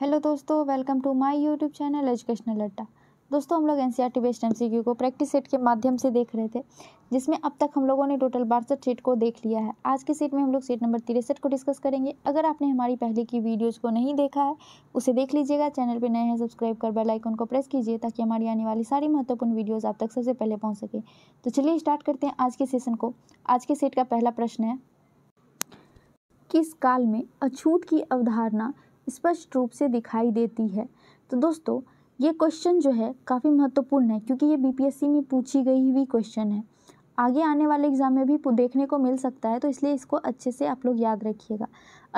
hello दोस्तों welcome to my YouTube channel educational Adda दोस्तों हम लोग एन बेस्ड एमसीक्यू को प्रैक्टिस सेट के माध्यम से देख रहे थे जिसमें अब तक हम लोगों ने टोटल बासठ सीट को देख लिया है आज की सीट में हम लोग सीट नंबर तिरसठ को डिस्कस करेंगे अगर आपने हमारी पहले की वीडियोज़ को नहीं देखा है उसे देख लीजिएगा चैनल पर नए हैं सब्सक्राइब कर बेल आइकन को प्रेस कीजिए ताकि हमारी आने वाली सारी महत्वपूर्ण वीडियोज़ आप तक सबसे पहले पहुँच सके तो चलिए स्टार्ट करते हैं आज के सेशन को आज के सीट का पहला प्रश्न है किस काल में अछूत की अवधारणा स्पष्ट रूप से दिखाई देती है तो दोस्तों ये क्वेश्चन जो है काफ़ी महत्वपूर्ण है क्योंकि ये बीपीएससी में पूछी गई हुई क्वेश्चन है आगे आने वाले एग्जाम में भी देखने को मिल सकता है तो इसलिए इसको अच्छे से आप लोग याद रखिएगा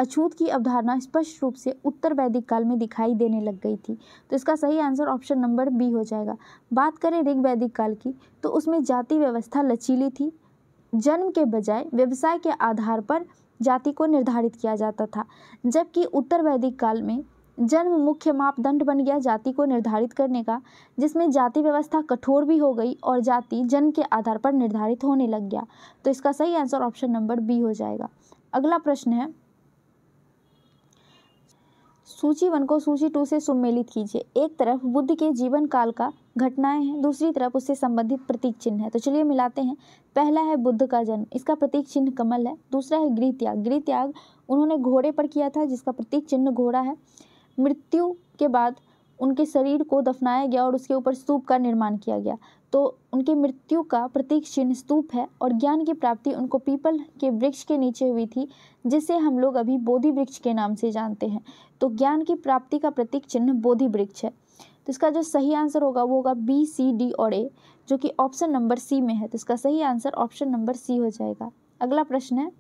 अछूत की अवधारणा स्पष्ट रूप से उत्तर वैदिक काल में दिखाई देने लग गई थी तो इसका सही आंसर ऑप्शन नंबर बी हो जाएगा बात करें ऋग वैदिक काल की तो उसमें जाति व्यवस्था लचीली थी जन्म के बजाय व्यवसाय के आधार पर जाति को निर्धारित किया जाता था जबकि उत्तर वैदिक काल में जन्म मुख्य मापदंड बन गया जाति को निर्धारित करने का जिसमें जाति व्यवस्था कठोर भी हो गई और जाति जन्म के आधार पर निर्धारित होने लग गया तो इसका सही आंसर ऑप्शन नंबर बी हो जाएगा अगला प्रश्न है सूची वन को सूची टू से सुमेलित कीजिए एक तरफ बुद्ध के जीवन काल का घटनाएं हैं दूसरी तरफ उससे संबंधित प्रतीक चिन्ह है तो चलिए मिलाते हैं पहला है बुद्ध का जन्म इसका प्रतीक चिन्ह कमल है दूसरा है गृह त्याग गृह त्याग उन्होंने घोड़े पर किया था जिसका प्रतीक चिन्ह घोड़ा है मृत्यु के बाद उनके शरीर को दफनाया गया और उसके ऊपर स्तूप का निर्माण किया गया तो उनकी मृत्यु का प्रतीक चिन्ह स्तूप है और ज्ञान की प्राप्ति उनको पीपल के वृक्ष के नीचे हुई थी जिसे हम लोग अभी बोधि वृक्ष के नाम से जानते हैं तो ज्ञान की प्राप्ति का प्रतीक चिन्ह बोधि वृक्ष है तो इसका जो सही आंसर होगा वो होगा बी सी डी और ए जो कि ऑप्शन नंबर सी में है तो इसका सही आंसर ऑप्शन नंबर सी हो जाएगा अगला प्रश्न है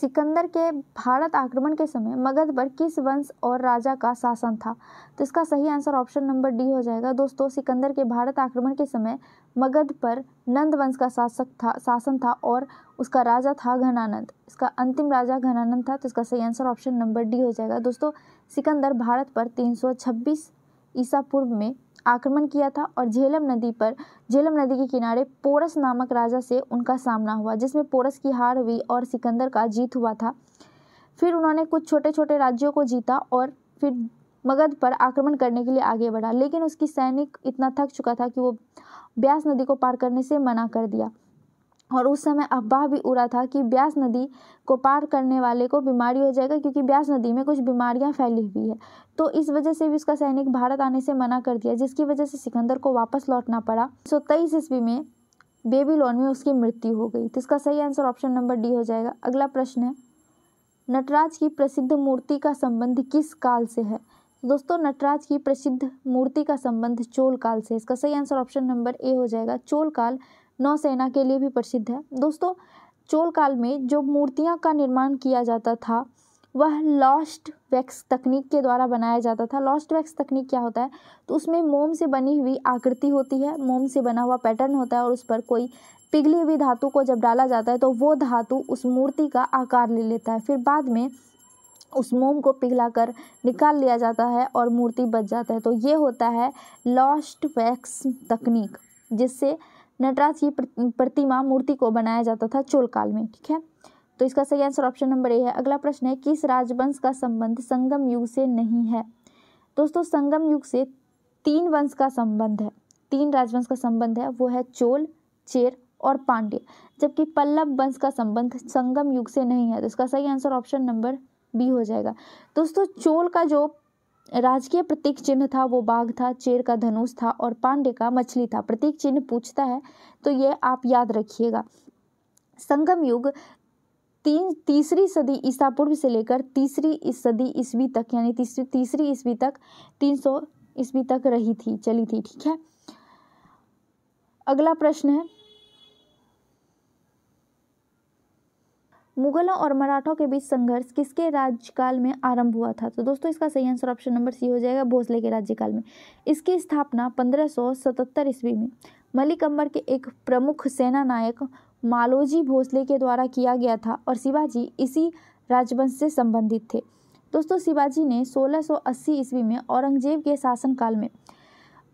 सिकंदर के भारत आक्रमण के समय मगध पर किस वंश और राजा का शासन था तो इसका सही आंसर ऑप्शन नंबर डी हो जाएगा दोस्तों सिकंदर के भारत आक्रमण के समय मगध पर नंद वंश का शासक था शासन था और उसका राजा था घनानंद इसका अंतिम राजा घनानंद था तो इसका सही आंसर ऑप्शन नंबर डी हो जाएगा दोस्तों सिकंदर भारत पर तीन ईसा पूर्व में आक्रमण किया था और झेलम नदी पर झेलम नदी के किनारे पोरस नामक राजा से उनका सामना हुआ जिसमें पोरस की हार हुई और सिकंदर का जीत हुआ था फिर उन्होंने कुछ छोटे छोटे राज्यों को जीता और फिर मगध पर आक्रमण करने के लिए आगे बढ़ा लेकिन उसकी सैनिक इतना थक चुका था कि वो ब्यास नदी को पार करने से मना कर दिया और उस समय अफवाह भी उड़ा था कि ब्यास नदी को पार करने वाले को बीमारी हो जाएगा क्योंकि ब्यास नदी में कुछ बीमारियां फैली हुई है तो इस वजह से भी उसका सैनिक भारत आने से मना कर दिया जिसकी वजह से सिकंदर को वापस लौटना पड़ा सो तेईस ईस्वी में बेबी लोन में उसकी मृत्यु हो गई तो इसका सही आंसर ऑप्शन नंबर डी हो जाएगा अगला प्रश्न है नटराज की प्रसिद्ध मूर्ति का संबंध किस काल से है दोस्तों नटराज की प्रसिद्ध मूर्ति का संबंध चोल काल से इसका सही आंसर ऑप्शन नंबर ए हो जाएगा चोल काल नौसेना के लिए भी प्रसिद्ध है दोस्तों चोल काल में जो मूर्तियाँ का निर्माण किया जाता था वह लॉस्ट वैक्स तकनीक के द्वारा बनाया जाता था लॉस्ट वैक्स तकनीक क्या होता है तो उसमें मोम से बनी हुई आकृति होती है मोम से बना हुआ पैटर्न होता है और उस पर कोई पिघली हुई धातु को जब डाला जाता है तो वो धातु उस मूर्ति का आकार ले लेता है फिर बाद में उस मोम को पिघलाकर निकाल लिया जाता है और मूर्ति बच जाता है तो ये होता है लॉस्ट वैक्स तकनीक जिससे नटराज की प्रतिमा मूर्ति को बनाया जाता था चोल काल में ठीक है तो इसका सही आंसर ऑप्शन नंबर ए है अगला प्रश्न है किस राजवंश का संबंध संगम युग से नहीं है दोस्तों संगम युग से तीन वंश का संबंध है तीन राजवंश का संबंध है वो है चोल चेर और पांड्य जबकि पल्लव वंश का संबंध संगम युग से नहीं है तो इसका सही आंसर ऑप्शन नंबर बी हो जाएगा दोस्तों चोल का जो राजकीय प्रतीक चिन्ह था वो बाघ था चेर का धनुष था और पांडे का मछली था प्रतीक चिन्ह पूछता है तो ये आप याद रखिएगा संगम युग तीन तीसरी सदी ईसा पूर्व से लेकर तीसरी सदी ईस्वी तक यानी तीसरी तीसरी ईस्वी तक तीन सौ ईस्वी तक रही थी चली थी ठीक है अगला प्रश्न है मुगलों और मराठों के बीच संघर्ष किसके राज्यकाल में आरंभ हुआ था तो दोस्तों इसका सही आंसर ऑप्शन नंबर सी हो जाएगा भोसले के राज्यकाल में इसकी स्थापना 1577 ईस्वी में मलिक के एक प्रमुख सेना नायक मालोजी भोसले के द्वारा किया गया था और शिवाजी इसी राजवंश से संबंधित थे दोस्तों शिवाजी ने 1680 ईस्वी में औरंगजेब के शासनकाल में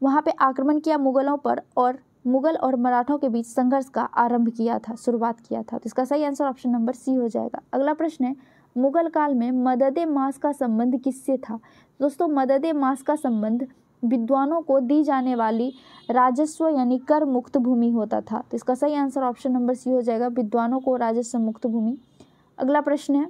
वहाँ पे आक्रमण किया मुगलों पर और मुगल और मराठों के बीच संघर्ष का आरंभ किया था शुरुआत किया था तो इसका सही आंसर ऑप्शन नंबर सी हो जाएगा अगला प्रश्न है मुगल काल में मदद मास का संबंध किससे था दोस्तों मदद मास का संबंध विद्वानों को दी जाने वाली राजस्व यानी कर मुक्त भूमि होता था तो इसका सही आंसर ऑप्शन नंबर सी हो जाएगा विद्वानों को राजस्व मुक्त भूमि अगला प्रश्न है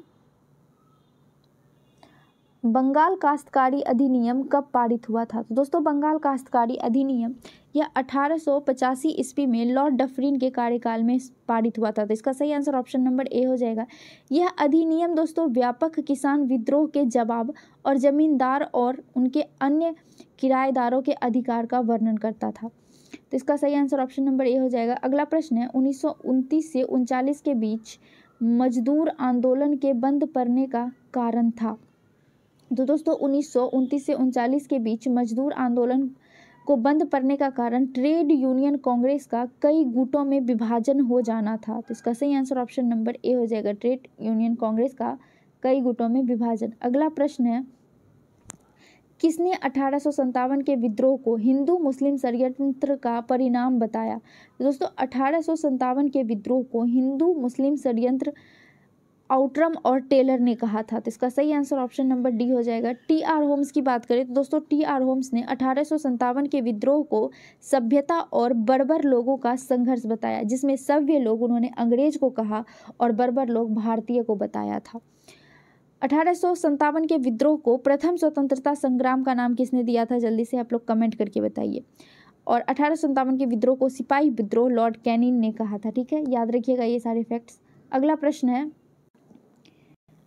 बंगाल काश्तकारी अधिनियम कब पारित हुआ था तो दोस्तों बंगाल काश्तकारी अधिनियम यह 1885 ईस्वी में लॉर्ड डफरिन के कार्यकाल में पारित हुआ था तो इसका सही आंसर ऑप्शन नंबर ए हो जाएगा यह अधिनियम दोस्तों व्यापक किसान विद्रोह के जवाब और जमींदार और उनके अन्य किराएदारों के अधिकार का वर्णन करता था तो इसका सही आंसर ऑप्शन नंबर ए हो जाएगा अगला प्रश्न है उन्नीस से उनचालीस के बीच मजदूर आंदोलन के बंद पड़ने का कारण था तो दोस्तों उन्नीस से उनचालीस के बीच मजदूर आंदोलन को बंद पड़ने का कारण ट्रेड यूनियन कांग्रेस का कई गुटों में विभाजन हो जाना था तो इसका सही आंसर ऑप्शन नंबर ए हो जाएगा ट्रेड यूनियन कांग्रेस का कई गुटों में विभाजन अगला प्रश्न है किसने अठारह के विद्रोह को हिंदू मुस्लिम षडयंत्र का परिणाम बताया तो दोस्तों अठारह के विद्रोह को हिंदू मुस्लिम षडयंत्र आउटरम और टेलर ने कहा था तो इसका सही आंसर ऑप्शन नंबर डी हो जाएगा टी आर होम्स की बात करें तो दोस्तों टी आर होम्स ने अठारह के विद्रोह को सभ्यता और बर्बर लोगों का संघर्ष बताया जिसमें सभ्य लोग उन्होंने अंग्रेज को कहा और बर्बर लोग भारतीय को बताया था अठारह के विद्रोह को प्रथम स्वतंत्रता संग्राम का नाम किसने दिया था जल्दी से आप लोग कमेंट करके बताइए और अठारह के विद्रोह को सिपाही विद्रोह लॉर्ड कैनिन ने कहा था ठीक है याद रखिएगा ये सारे फैक्ट्स अगला प्रश्न है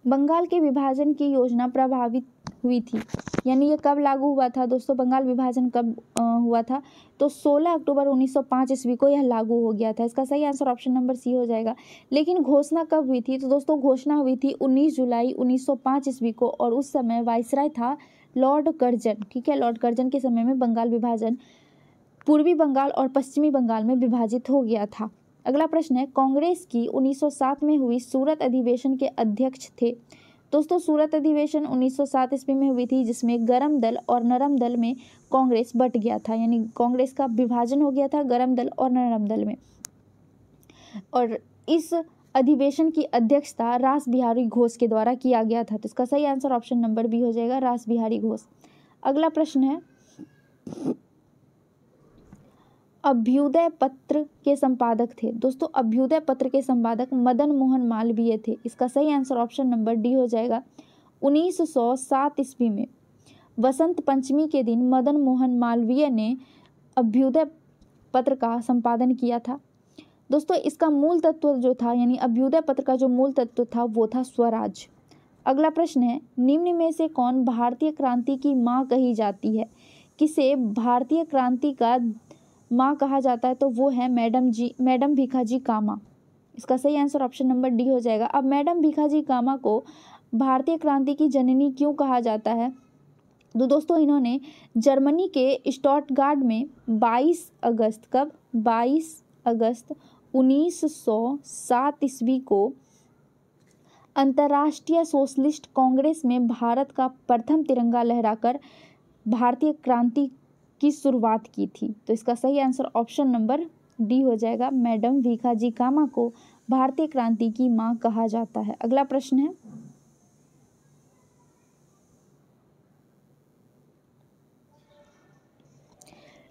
बंगाल के विभाजन की योजना प्रभावित हुई थी यानी ये कब लागू हुआ था दोस्तों बंगाल विभाजन कब आ, हुआ था तो 16 अक्टूबर 1905 ईस्वी को यह लागू हो गया था इसका सही आंसर ऑप्शन नंबर सी हो जाएगा लेकिन घोषणा कब हुई थी तो दोस्तों घोषणा हुई थी 19 जुलाई 1905 ईस्वी को और उस समय वायसराय था लॉर्ड कर्जन ठीक है लॉर्ड कर्जन के समय में बंगाल विभाजन पूर्वी बंगाल और पश्चिमी बंगाल में विभाजित हो गया था अगला प्रश्न है कांग्रेस की 1907 में हुई सूरत अधिवेशन के अध्यक्ष थे दोस्तों सूरत अधिवेशन 1907 सौ ईस्वी में हुई थी जिसमें गरम दल और नरम दल में कांग्रेस बट गया था यानी कांग्रेस का विभाजन हो गया था गरम दल और नरम दल में और इस अधिवेशन की अध्यक्षता रास बिहारी घोष के द्वारा किया गया था तो इसका सही आंसर ऑप्शन नंबर बी हो जाएगा रास बिहारी घोष अगला प्रश्न है अभ्युदय पत्र के संपादक थे दोस्तों अभ्युदय पत्र के संपादक मदन मोहन मालवीय थे इसका सही आंसर ऑप्शन नंबर डी हो जाएगा 1907 ईस्वी में वसंत पंचमी के दिन मदन मोहन मालवीय ने अभ्युदय पत्र का संपादन किया था दोस्तों इसका मूल तत्व जो था यानी अभ्युदय पत्र का जो मूल तत्व था वो था स्वराज अगला प्रश्न है निम्न में से कौन भारतीय क्रांति की माँ कही जाती है किसे भारतीय क्रांति का माँ कहा जाता है तो वो है मैडम जी मैडम भिखाजी कामा इसका सही आंसर ऑप्शन नंबर डी हो जाएगा अब मैडम भिखाजी कामा को भारतीय क्रांति की जननी क्यों कहा जाता है तो दोस्तों इन्होंने जर्मनी के स्टॉटगार्ड में 22 अगस्त कब 22 अगस्त 1907 ईस्वी को अंतर्राष्ट्रीय सोशलिस्ट कांग्रेस में भारत का प्रथम तिरंगा लहराकर भारतीय क्रांति की शुरुआत की थी तो इसका सही आंसर ऑप्शन नंबर डी हो जाएगा मैडम भीखाजी कामा को भारतीय क्रांति की मां कहा जाता है अगला प्रश्न है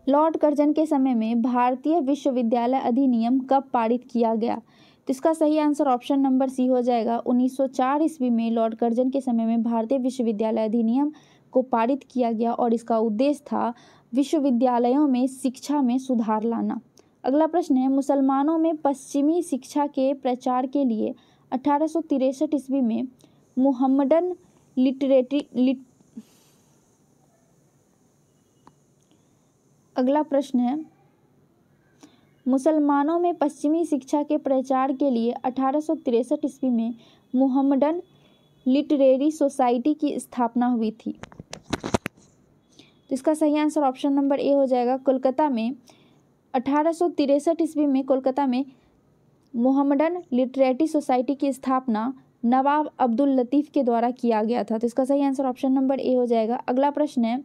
लॉर्ड कर्जन के समय में भारतीय विश्वविद्यालय अधिनियम कब पारित किया गया तो इसका सही आंसर ऑप्शन नंबर सी हो जाएगा 1904 ईस्वी में लॉर्ड कर्जन के समय में भारतीय विश्वविद्यालय अधिनियम को पारित किया गया और इसका उद्देश्य था विश्वविद्यालयों में शिक्षा में सुधार लाना अगला प्रश्न है मुसलमानों में पश्चिमी शिक्षा के प्रचार के लिए अठारह ईस्वी में मुहम्मदन लिटरेटी लिट अगला प्रश्न है मुसलमानों में पश्चिमी शिक्षा के प्रचार के लिए अठारह ईस्वी में मुहम्मदन लिटरेरी सोसाइटी की स्थापना हुई थी इसका सही आंसर ऑप्शन नंबर ए हो जाएगा कोलकाता में अठारह ईस्वी में कोलकाता में मोहम्मडन लिटरेटी सोसाइटी की स्थापना नवाब अब्दुल लतीफ़ के द्वारा किया गया था तो इसका सही आंसर ऑप्शन नंबर ए हो जाएगा अगला प्रश्न है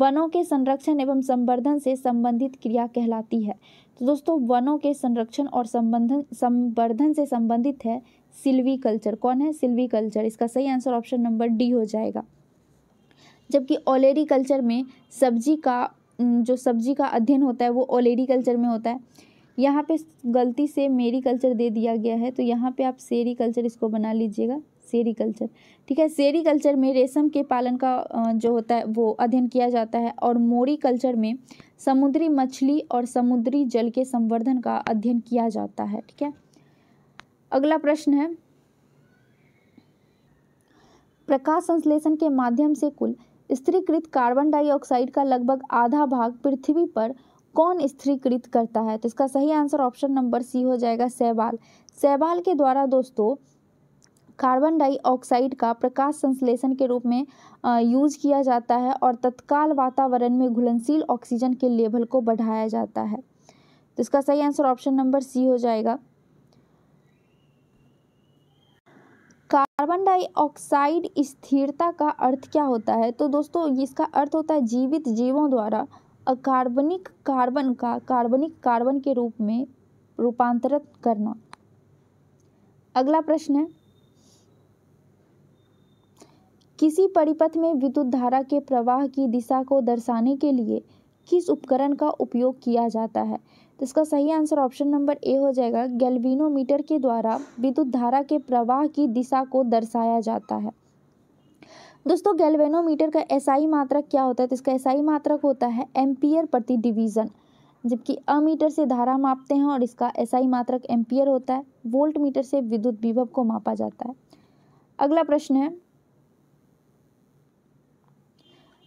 वनों के संरक्षण एवं संवर्धन से संबंधित क्रिया कहलाती है तो दोस्तों वनों के संरक्षण और संबंधन संवर्धन से संबंधित है सिल्वी कल्चर कौन है सिल्वी कल्चर इसका सही आंसर ऑप्शन नंबर डी हो जाएगा जबकि ओलेरी कल्चर में सब्जी का जो सब्जी का अध्ययन होता है वो ओलेरी कल्चर में होता है यहाँ पे गलती से मेरी कल्चर दे दिया गया है तो यहाँ पे आप सेरी कल्चर इसको बना लीजिएगा सेरी कल्चर ठीक है सेरी कल्चर में रेशम के पालन का जो होता है वो अध्ययन किया जाता है और मोरी कल्चर में समुद्री मछली और समुद्री जल के संवर्धन का अध्ययन किया जाता है ठीक है अगला प्रश्न है प्रकाश संश्लेषण के माध्यम से कुल स्त्रीकृत कार्बन डाइऑक्साइड का लगभग आधा भाग पृथ्वी पर कौन स्त्रीकृत करता है तो इसका सही आंसर ऑप्शन नंबर सी हो जाएगा सैवाल सैवाल के द्वारा दोस्तों कार्बन डाइऑक्साइड का प्रकाश संश्लेषण के रूप में यूज किया जाता है और तत्काल वातावरण में घुलनशील ऑक्सीजन के लेवल को बढ़ाया जाता है तो इसका सही आंसर ऑप्शन नंबर सी हो जाएगा कार्बन डाइऑक्साइड स्थिरता का अर्थ क्या होता है तो दोस्तों इसका अर्थ होता है जीवित जीवों द्वारा अकार्बनिक कार्बन का कार्बनिक कार्बन के रूप में रूपांतरित करना अगला प्रश्न है किसी परिपथ में विद्युत धारा के प्रवाह की दिशा को दर्शाने के लिए किस उपकरण का उपयोग किया जाता है तो इसका सही आंसर ऑप्शन नंबर ए हो जाएगा गैल्विनोमीटर के द्वारा विद्युत धारा के प्रवाह की दिशा को दर्शाया जाता है दोस्तों गैल्वेनोमीटर का एसआई मात्रक क्या होता है तो इसका एसआई मात्रक होता है एम्पियर प्रति डिवीज़न जबकि अमीटर से धारा मापते हैं और इसका एसआई मात्रक एम्पियर होता है वोल्ट मीटर से विद्युत विभव को मापा जाता है अगला प्रश्न है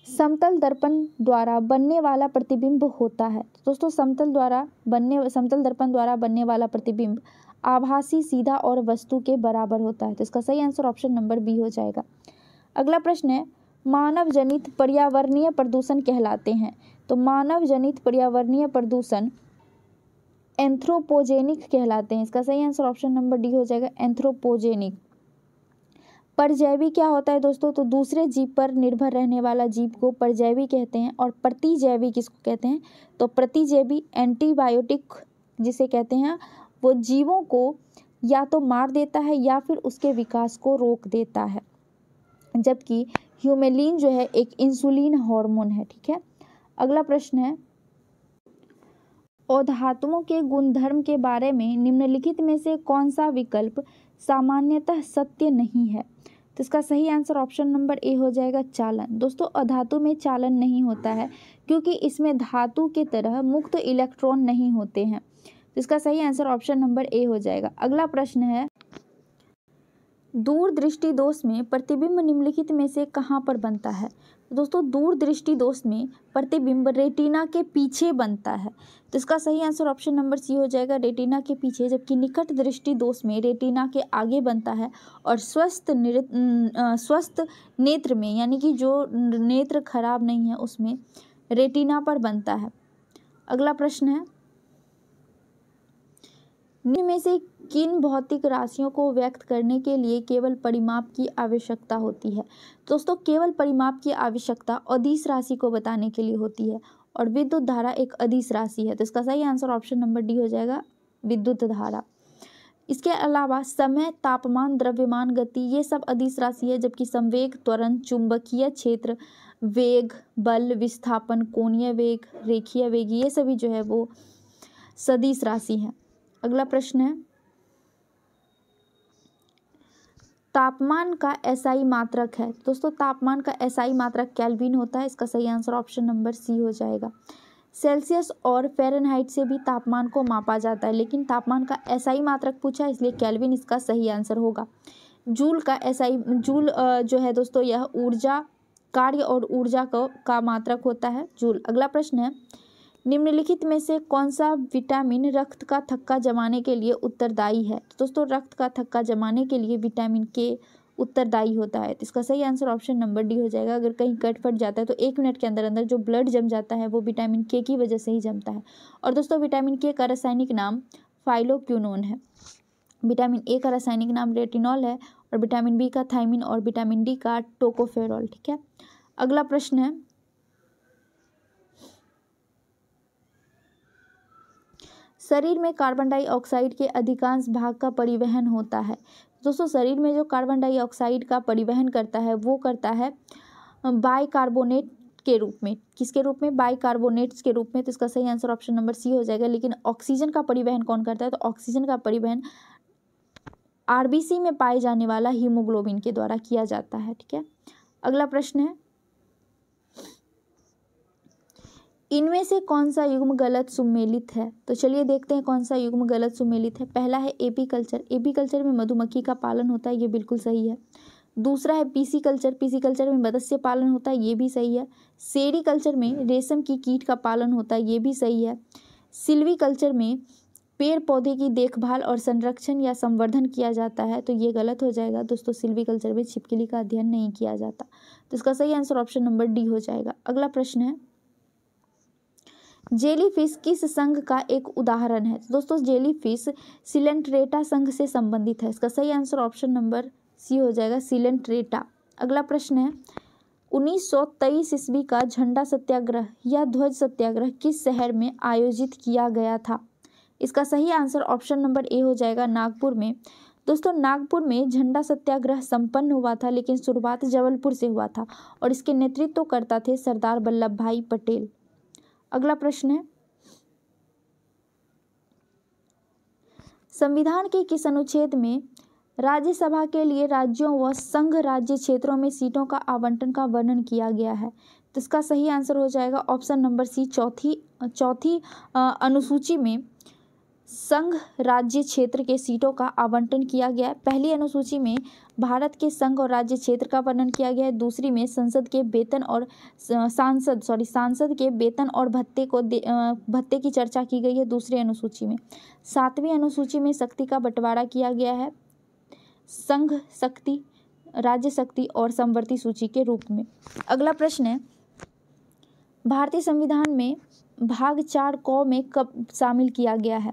समतल दर्पण द्वारा बनने वाला प्रतिबिंब होता है दोस्तों समतल द्वारा बनने समतल दर्पण द्वारा बनने वाला प्रतिबिंब आभासी सीधा और वस्तु के बराबर होता है तो इसका सही आंसर ऑप्शन नंबर बी हो जाएगा अगला प्रश्न है मानव जनित पर्यावरणीय प्रदूषण कहलाते हैं तो मानव जनित पर्यावरणीय प्रदूषण एंथ्रोपोजेनिक कहलाते हैं इसका सही आंसर ऑप्शन नंबर डी हो जाएगा एंथ्रोपोजेनिक परजैवी क्या होता है दोस्तों तो दूसरे जीव पर निर्भर रहने वाला जीव को परजैवी कहते हैं और प्रतिजैवी किसको कहते हैं तो प्रतिजैवी एंटीबायोटिक जिसे कहते हैं वो जीवों को या तो मार देता है या फिर उसके विकास को रोक देता है जबकि ह्यूमेलिन जो है एक इंसुलिन हार्मोन है ठीक है अगला प्रश्न है औधातुओं के गुणधर्म के बारे में निम्नलिखित में से कौन सा विकल्प सामान्यतः सत्य नहीं है तो इसका सही आंसर ऑप्शन नंबर ए हो जाएगा चालन दोस्तों अधातु में चालन नहीं होता है क्योंकि इसमें धातु के तरह मुक्त तो इलेक्ट्रॉन नहीं होते हैं तो इसका सही आंसर ऑप्शन नंबर ए हो जाएगा अगला प्रश्न है दूर दृष्टि दोष में प्रतिबिंब निम्नलिखित में से कहाँ पर बनता है दोस्तों दूरदृष्टि दोष में प्रतिबिंब रेटिना के पीछे बनता है तो इसका सही आंसर ऑप्शन नंबर सी हो जाएगा रेटिना के पीछे जबकि निकट दृष्टि दोष में रेटिना के आगे बनता है और स्वस्थ स्वस्थ नेत्र में यानी कि जो नेत्र खराब नहीं है उसमें रेटिना पर बनता है अगला प्रश्न है निम्न में से किन भौतिक राशियों को व्यक्त करने के लिए केवल परिमाप की आवश्यकता होती है दोस्तों केवल परिमाप की आवश्यकता अधिस राशि को बताने के लिए होती है और विद्युत धारा एक अधिस राशि है तो इसका सही आंसर ऑप्शन नंबर डी हो जाएगा विद्युत धारा इसके अलावा समय तापमान द्रव्यमान गति ये सब अधिस राशि है जबकि संवेग त्वरण चुंबकीय क्षेत्र वेग बल विस्थापन कोणीय वेग रेखीय वेग ये सभी जो है वो सदिश राशि हैं अगला प्रश्न है तापमान का एसआई मात्रक है दोस्तों तापमान का एसआई मात्रक कैलविन होता है इसका सही आंसर ऑप्शन नंबर सी हो जाएगा सेल्सियस और फेरनहाइट से भी तापमान को मापा जाता है लेकिन तापमान का एसआई मात्रक पूछा इसलिए कैलविन इसका सही आंसर होगा जूल का एसआई जूल जो है दोस्तों यह ऊर्जा कार्य और ऊर्जा का मात्रक होता है जूल अगला प्रश्न है निम्नलिखित में से कौन सा विटामिन रक्त का थक्का जमाने के लिए उत्तरदायी है तो दोस्तों रक्त का थक्का जमाने के लिए विटामिन के उत्तरदायी होता है तो इसका सही आंसर ऑप्शन नंबर डी हो जाएगा अगर कहीं कट फट जाता है तो एक मिनट के अंदर अंदर जो ब्लड जम जाता है वो विटामिन के की वजह से ही जमता है और दोस्तों विटामिन के का रासायनिक नाम फाइलोक्यूनोन है विटामिन ए का रासायनिक नाम रेटिनॉल है और विटामिन बी का थाइमिन और विटामिन डी का टोकोफेरॉल ठीक है अगला प्रश्न है शरीर में कार्बन डाइऑक्साइड के अधिकांश भाग का परिवहन होता है दोस्तों शरीर में जो कार्बन डाइऑक्साइड का परिवहन करता है वो करता है बाइकार्बोनेट के रूप में किसके रूप में बाइकार्बोनेट्स के रूप में तो इसका सही आंसर ऑप्शन नंबर सी हो जाएगा लेकिन ऑक्सीजन का परिवहन कौन करता है तो ऑक्सीजन का परिवहन आरबीसी में पाए जाने वाला हीमोग्लोबिन के द्वारा किया जाता है ठीक है अगला प्रश्न है इनमें से कौन सा युग्म गलत सुमेलित है तो चलिए देखते हैं कौन सा युग्म गलत सुमेलित है पहला है एपी कल्चर एपी कल्चर में मधुमक्खी का पालन होता है ये बिल्कुल सही है दूसरा है पीसी कल्चर पीसी कल्चर में मत्स्य पालन होता है ये भी सही है सेरी कल्चर में रेशम की कीट का पालन होता है ये भी सही है सिल्वी कल्चर में पेड़ पौधे की देखभाल और संरक्षण या संवर्धन किया जाता है तो ये गलत हो जाएगा दोस्तों सिल्वी कल्चर में छिपकली का अध्ययन नहीं किया जाता तो इसका सही आंसर ऑप्शन नंबर डी हो जाएगा अगला प्रश्न है जेलीफिश किस संघ का एक उदाहरण है दोस्तों जेलीफिश सिलेंट्रेटा संघ से संबंधित है इसका सही आंसर ऑप्शन नंबर सी हो जाएगा सिलेंट्रेटा अगला प्रश्न है 1923 ईस्वी का झंडा सत्याग्रह या ध्वज सत्याग्रह किस शहर में आयोजित किया गया था इसका सही आंसर ऑप्शन नंबर ए हो जाएगा नागपुर में दोस्तों नागपुर में झंडा सत्याग्रह संपन्न हुआ था लेकिन शुरुआत जबलपुर से हुआ था और इसके नेतृत्व करता थे सरदार वल्लभ भाई पटेल अगला प्रश्न है संविधान के किस अनुच्छेद में राज्यसभा के लिए राज्यों व संघ राज्य क्षेत्रों में सीटों का आवंटन का वर्णन किया गया है तो इसका सही आंसर हो जाएगा ऑप्शन नंबर सी चौथी चौथी अनुसूची में संघ राज्य क्षेत्र के सीटों का आवंटन किया गया है पहली अनुसूची में भारत के संघ और राज्य क्षेत्र का वर्णन किया गया है दूसरी में संसद के वेतन और सांसद सॉरी सांसद के वेतन और भत्ते को भत्ते की चर्चा की गई है दूसरी अनुसूची में सातवीं अनुसूची में शक्ति का बंटवारा किया गया है संघ शक्ति राज्य शक्ति और समवर्ती सूची के रूप में अगला प्रश्न है भारतीय संविधान में भाग चार कौ में कब शामिल किया गया है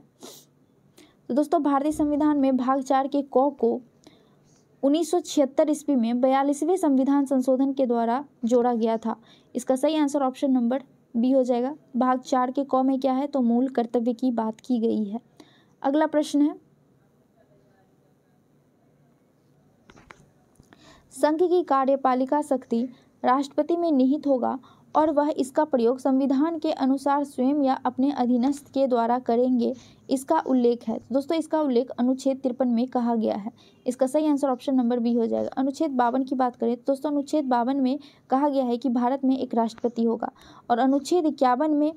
तो दोस्तों भारतीय संविधान में भाग चार के कौ को 1976 ईस्वी में बयालीसवें संविधान संशोधन के द्वारा जोड़ा गया था इसका सही आंसर ऑप्शन नंबर बी हो जाएगा भाग चार के कौ में क्या है तो मूल कर्तव्य की बात की गई है अगला प्रश्न है संघ की कार्यपालिका शक्ति राष्ट्रपति में निहित होगा और वह इसका प्रयोग संविधान के अनुसार स्वयं या अपने अधीनस्थ के द्वारा करेंगे इसका उल्लेख है दोस्तों इसका उल्लेख अनुच्छेद तिरपन में कहा गया है इसका सही आंसर ऑप्शन नंबर बी हो जाएगा अनुच्छेद बावन की बात करें दोस्तों अनुच्छेद बावन में कहा गया है कि भारत में एक राष्ट्रपति होगा और अनुच्छेद इक्यावन में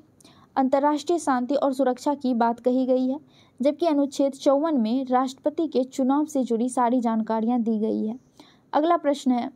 अंतर्राष्ट्रीय शांति और सुरक्षा की बात कही गई है जबकि अनुच्छेद चौवन में राष्ट्रपति के चुनाव से जुड़ी सारी जानकारियाँ दी गई है अगला प्रश्न है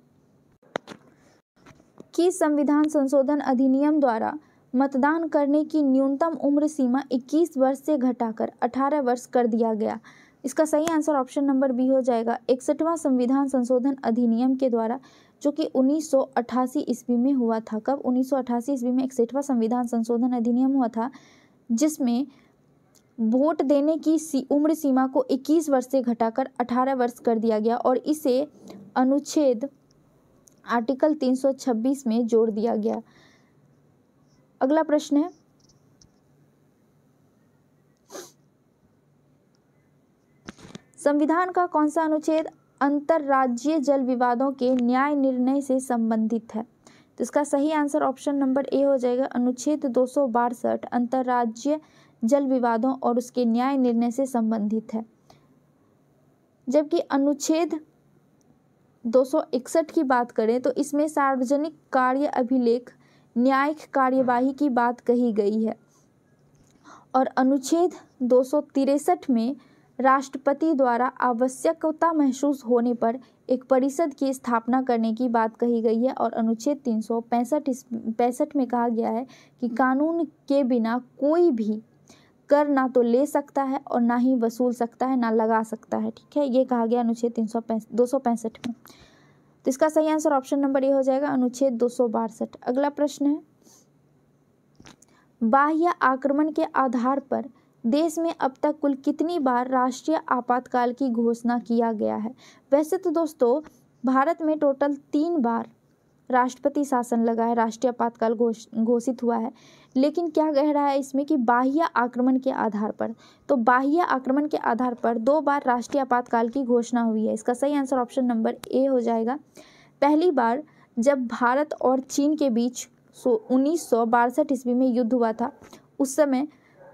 इक्कीस संविधान संशोधन अधिनियम द्वारा मतदान करने की न्यूनतम उम्र सीमा 21 वर्ष से घटाकर 18 वर्ष कर दिया गया इसका सही आंसर ऑप्शन नंबर बी हो जाएगा इकसठवां संविधान संशोधन अधिनियम के द्वारा जो कि 1988 ईस्वी में हुआ था कब 1988 ईस्वी में इकसठवां संविधान संशोधन अधिनियम हुआ था जिसमें वोट देने की सी, उम्र सीमा को 21 वर्ष से घटाकर 18 वर्ष कर दिया गया और इसे अनुच्छेद आर्टिकल 326 में जोड़ दिया गया अगला प्रश्न है संविधान का कौन सा अनुच्छेद अंतरराज्यीय जल विवादों के न्याय निर्णय से संबंधित है तो इसका सही आंसर ऑप्शन नंबर ए हो जाएगा अनुच्छेद दो सौ बासठ अंतर्राज्यीय जल विवादों और उसके न्याय निर्णय से संबंधित है जबकि अनुच्छेद दो की बात करें तो इसमें सार्वजनिक कार्य अभिलेख न्यायिक कार्यवाही की बात कही गई है और अनुच्छेद दो में राष्ट्रपति द्वारा आवश्यकता महसूस होने पर एक परिषद की स्थापना करने की बात कही गई है और अनुच्छेद तीन सौ पैंसठ में कहा गया है कि कानून के बिना कोई भी कर ना तो ले सकता है और ना ही वसूल सकता है ना लगा सकता है ठीक है ये कहा गया अनुच्छेद तीन सौ दो सौ पैंसठ में तो इसका सही आंसर ऑप्शन नंबर ये हो जाएगा अनुच्छेद दो सौ बासठ अगला प्रश्न है बाह्य आक्रमण के आधार पर देश में अब तक कुल कितनी बार राष्ट्रीय आपातकाल की घोषणा किया गया है वैसे तो दोस्तों भारत में टोटल तीन बार राष्ट्रपति शासन लगा है राष्ट्रीय आपातकाल घोष घोषित हुआ है लेकिन क्या कह रहा है इसमें कि बाह्य आक्रमण के आधार पर तो बाह्य आक्रमण के आधार पर दो बार राष्ट्रीय आपातकाल की घोषणा हुई है इसका सही आंसर ऑप्शन नंबर ए हो जाएगा पहली बार जब भारत और चीन के बीच सो उन्नीस ईस्वी में युद्ध हुआ था उस समय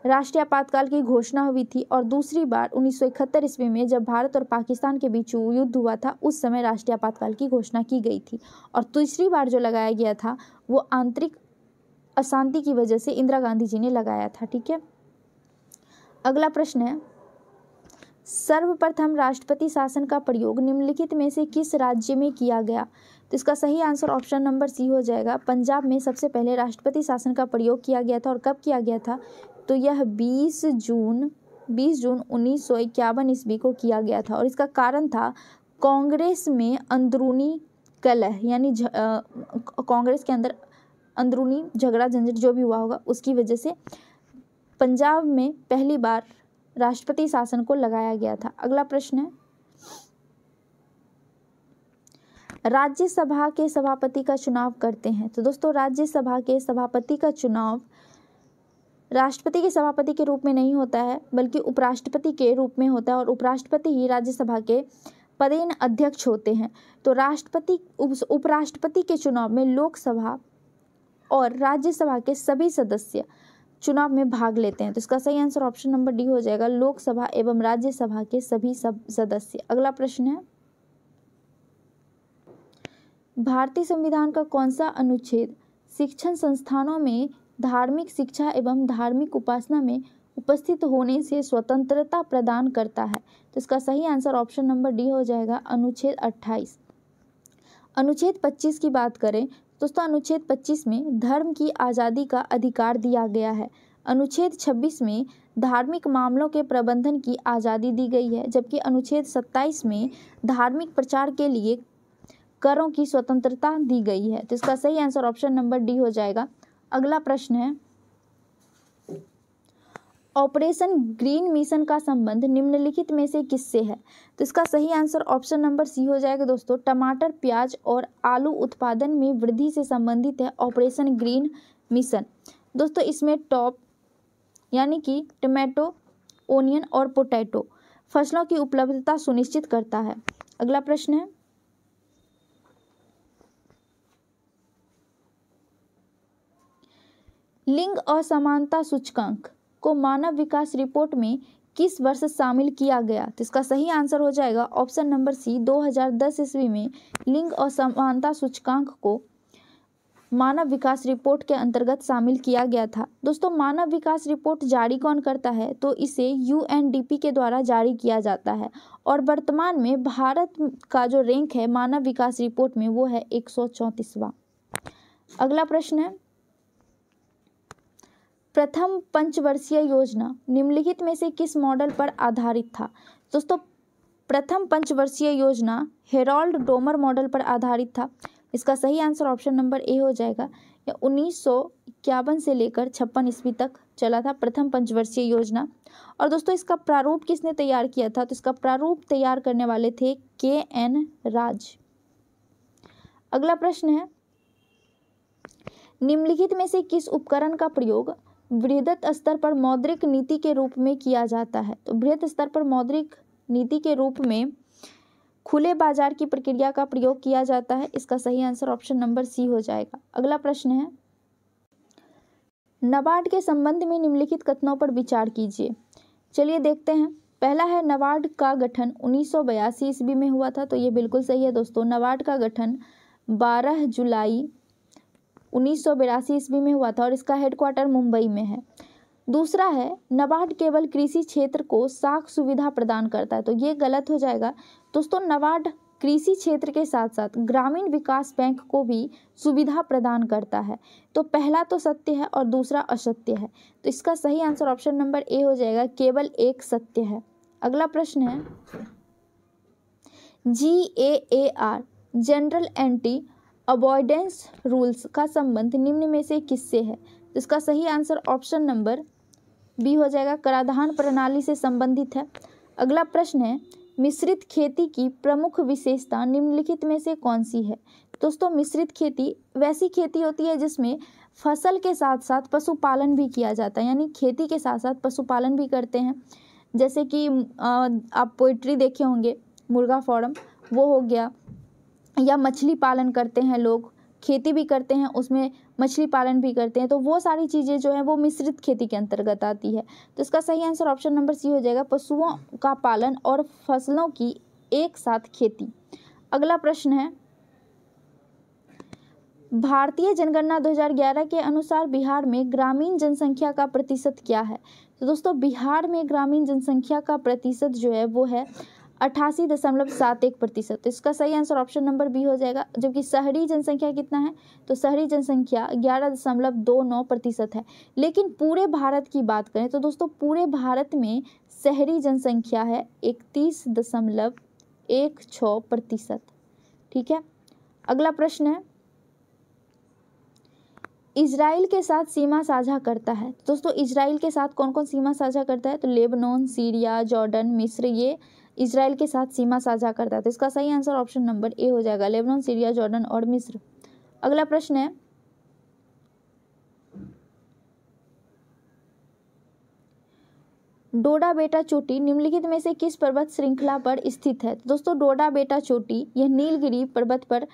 राष्ट्रीय आपातकाल की घोषणा हुई थी और दूसरी बार उन्नीस ईस्वी में जब भारत और पाकिस्तान के बीच युद्ध हुआ था उस समय राष्ट्रीय आपातकाल की घोषणा की गई थी और तीसरी बार जो लगाया गया था वो आंतरिक अशांति की वजह से इंदिरा गांधी जी ने लगाया था ठीक है अगला प्रश्न है सर्वप्रथम राष्ट्रपति शासन का प्रयोग निम्नलिखित में से किस राज्य में किया गया तो इसका सही आंसर ऑप्शन नंबर सी हो जाएगा पंजाब में सबसे पहले राष्ट्रपति शासन का प्रयोग किया गया था और कब किया गया था तो यह 20 जून 20 जून उन्नीस सौ इक्यावन ईस्वी को किया गया था और इसका कारण था कांग्रेस में अंदरूनी कलह यानी कांग्रेस के अंदर अंदरूनी झगड़ा झंझट जो भी हुआ होगा उसकी वजह से पंजाब में पहली बार राष्ट्रपति शासन को लगाया गया था अगला प्रश्न है राज्यसभा के सभापति का चुनाव करते हैं तो दोस्तों राज्यसभा के सभापति का चुनाव राष्ट्रपति के सभापति के रूप में नहीं होता है बल्कि उपराष्ट्रपति के रूप में होता है और उपराष्ट्रपति ही राज्यसभा के पदेन अध्यक्ष होते हैं तो राष्ट्रपति उपराष्ट्रपति के चुनाव में लोकसभा और राज्यसभा के सभी सदस्य चुनाव में भाग लेते हैं तो इसका सही आंसर ऑप्शन नंबर डी हो जाएगा लोकसभा एवं राज्यसभा के सभी सब सदस्य अगला प्रश्न है भारतीय संविधान का कौन सा अनुच्छेद शिक्षण संस्थानों में धार्मिक शिक्षा एवं धार्मिक उपासना में उपस्थित होने से स्वतंत्रता प्रदान करता है तो इसका सही आंसर ऑप्शन नंबर डी हो जाएगा अनुच्छेद 28 अनुच्छेद 25 की बात करें दोस्तों अनुच्छेद 25 में धर्म की आज़ादी का अधिकार दिया गया है अनुच्छेद 26 में धार्मिक मामलों के प्रबंधन की आज़ादी दी गई है जबकि अनुच्छेद 27 में धार्मिक प्रचार के लिए करों की स्वतंत्रता दी गई है तो इसका सही आंसर ऑप्शन नंबर डी हो जाएगा अगला प्रश्न है ऑपरेशन ग्रीन मिशन का संबंध निम्नलिखित में से किससे है तो इसका सही आंसर ऑप्शन नंबर सी हो जाएगा दोस्तों टमाटर प्याज और आलू उत्पादन में वृद्धि से संबंधित है ऑपरेशन ग्रीन मिशन दोस्तों इसमें टॉप यानी कि टमाटो ओनियन और पोटैटो फसलों की उपलब्धता सुनिश्चित करता है अगला प्रश्न है लिंग असमानता सूचकांक को मानव विकास रिपोर्ट में किस वर्ष शामिल किया गया तो इसका सही आंसर हो जाएगा ऑप्शन नंबर सी 2010 ईस्वी में लिंग असमानता सूचकांक को मानव विकास रिपोर्ट के अंतर्गत शामिल किया गया था दोस्तों मानव विकास रिपोर्ट जारी कौन करता है तो इसे यूएनडीपी के द्वारा जारी किया जाता है और वर्तमान में भारत का जो रैंक है मानव विकास रिपोर्ट में वो है एक अगला प्रश्न है प्रथम पंचवर्षीय योजना निम्नलिखित में से किस मॉडल पर आधारित था दोस्तों प्रथम पंचवर्षीय योजना हेरोल्ड डोमर मॉडल पर आधारित था इसका सही आंसर ऑप्शन नंबर ए हो जाएगा या उन्नीस से लेकर छप्पन ईस्वी तक चला था प्रथम पंचवर्षीय योजना और दोस्तों इसका प्रारूप किसने तैयार किया था तो इसका प्रारूप तैयार करने वाले थे के एन राज अगला प्रश्न है निम्नलिखित में से किस उपकरण का प्रयोग वृहद स्तर पर मौद्रिक नीति के रूप में किया जाता है तो वृहद स्तर पर मौद्रिक नीति के रूप में खुले बाजार की प्रक्रिया का प्रयोग किया जाता है इसका सही आंसर ऑप्शन नंबर सी हो जाएगा अगला प्रश्न है नबार्ड के संबंध में निम्नलिखित कथनों पर विचार कीजिए चलिए देखते हैं पहला है नबार्ड का गठन उन्नीस ईस्वी में हुआ था तो ये बिल्कुल सही है दोस्तों नबार्ड का गठन 12 जुलाई उन्नीस सौ बिरासी ईस्वी में हुआ था और इसका हेडक्वार्टर मुंबई में है दूसरा है नबार्ड केवल कृषि क्षेत्र को साख सुविधा प्रदान करता है तो ये गलत हो जाएगा दोस्तों नबार्ड कृषि क्षेत्र के साथ साथ ग्रामीण विकास बैंक को भी सुविधा प्रदान करता है तो पहला तो सत्य है और दूसरा असत्य है तो इसका सही आंसर ऑप्शन नंबर ए हो जाएगा केवल एक सत्य है अगला प्रश्न है G A A R general anti avoidance rules का संबंध निम्न में से किससे है इसका सही आंसर ऑप्शन नंबर बी हो जाएगा कराधान प्रणाली से संबंधित है अगला प्रश्न है मिश्रित खेती की प्रमुख विशेषता निम्नलिखित में से कौन सी है दोस्तों मिश्रित खेती वैसी खेती होती है जिसमें फसल के साथ साथ पशुपालन भी किया जाता है यानी खेती के साथ साथ पशुपालन भी करते हैं जैसे कि आप पोइट्री देखे होंगे मुर्गा फॉर्म वो हो गया या मछली पालन करते हैं लोग खेती भी करते हैं उसमें मछली पालन भी करते हैं तो वो सारी चीज़ें जो हैं वो मिश्रित खेती के अंतर्गत आती है तो इसका सही आंसर ऑप्शन नंबर सी हो जाएगा पशुओं का पालन और फसलों की एक साथ खेती अगला प्रश्न है भारतीय जनगणना 2011 के अनुसार बिहार में ग्रामीण जनसंख्या का प्रतिशत क्या है तो दोस्तों बिहार में ग्रामीण जनसंख्या का प्रतिशत जो है वो है अट्ठासी दशमलव सात एक प्रतिशत तो इसका सही आंसर ऑप्शन नंबर बी हो जाएगा जबकि शहरी जनसंख्या कितना है तो शहरी जनसंख्या ग्यारह दशमलव दो नौ प्रतिशत है लेकिन पूरे भारत की बात करें तो दोस्तों पूरे भारत में शहरी जनसंख्या है इकतीस दशमलव एक छ प्रतिशत ठीक है अगला प्रश्न है इसराइल के साथ सीमा साझा करता है दोस्तों इसराइल के साथ कौन कौन सीमा साझा करता है तो लेबनान सीरिया जॉर्डन मिस्र ये इसराइल के साथ सीमा साझा करता है तो इसका सही आंसर ऑप्शन नंबर ए हो जाएगा लेबनान सीरिया जॉर्डन और मिस्र अगला प्रश्न है डोडा बेटा चोटी निम्नलिखित में से किस पर्वत श्रृंखला पर स्थित है तो दोस्तों डोडा बेटा चोटी यह नीलगिरी पर्वत पर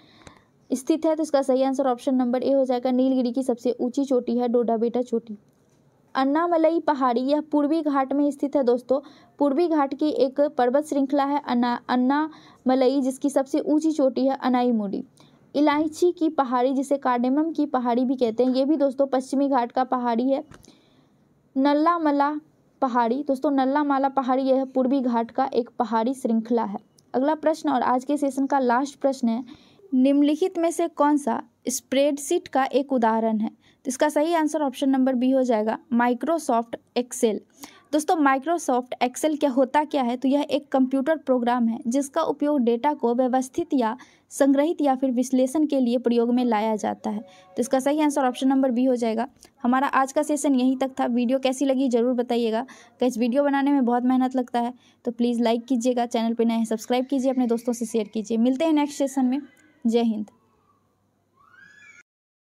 स्थित है तो इसका सही आंसर ऑप्शन नंबर ए हो जाएगा नीलगिरी की सबसे ऊंची चोटी है डोडा बेटा चोटी अन्नामलई पहाड़ी यह पूर्वी घाट में स्थित है दोस्तों पूर्वी घाट की एक पर्वत श्रृंखला है अन्ना अन्नामलई जिसकी सबसे ऊंची चोटी है अनाईमुडी इलायची की पहाड़ी जिसे कार्डेमम की पहाड़ी भी कहते हैं ये भी दोस्तों पश्चिमी घाट का पहाड़ी है नल्ला मला पहाड़ी दोस्तों नल्ला माला पहाड़ी यह पूर्वी घाट का एक पहाड़ी श्रृंखला है अगला प्रश्न और आज के सेशन का लास्ट प्रश्न है निम्नलिखित में से कौन सा स्प्रेडशीट का एक उदाहरण है तो इसका सही आंसर ऑप्शन नंबर बी हो जाएगा माइक्रोसॉफ्ट एक्सेल दोस्तों माइक्रोसॉफ्ट एक्सेल क्या होता क्या है तो यह एक कंप्यूटर प्रोग्राम है जिसका उपयोग डेटा को व्यवस्थित या संग्रहित या फिर विश्लेषण के लिए प्रयोग में लाया जाता है तो इसका सही आंसर ऑप्शन नंबर बी हो जाएगा हमारा आज का सेशन यहीं तक था वीडियो कैसी लगी ज़रूर बताइएगा कैसे वीडियो बनाने में बहुत मेहनत लगता है तो प्लीज़ लाइक कीजिएगा चैनल पर नए सब्सक्राइब कीजिए अपने दोस्तों से शेयर कीजिए मिलते हैं नेक्स्ट सेशन में जय हिंद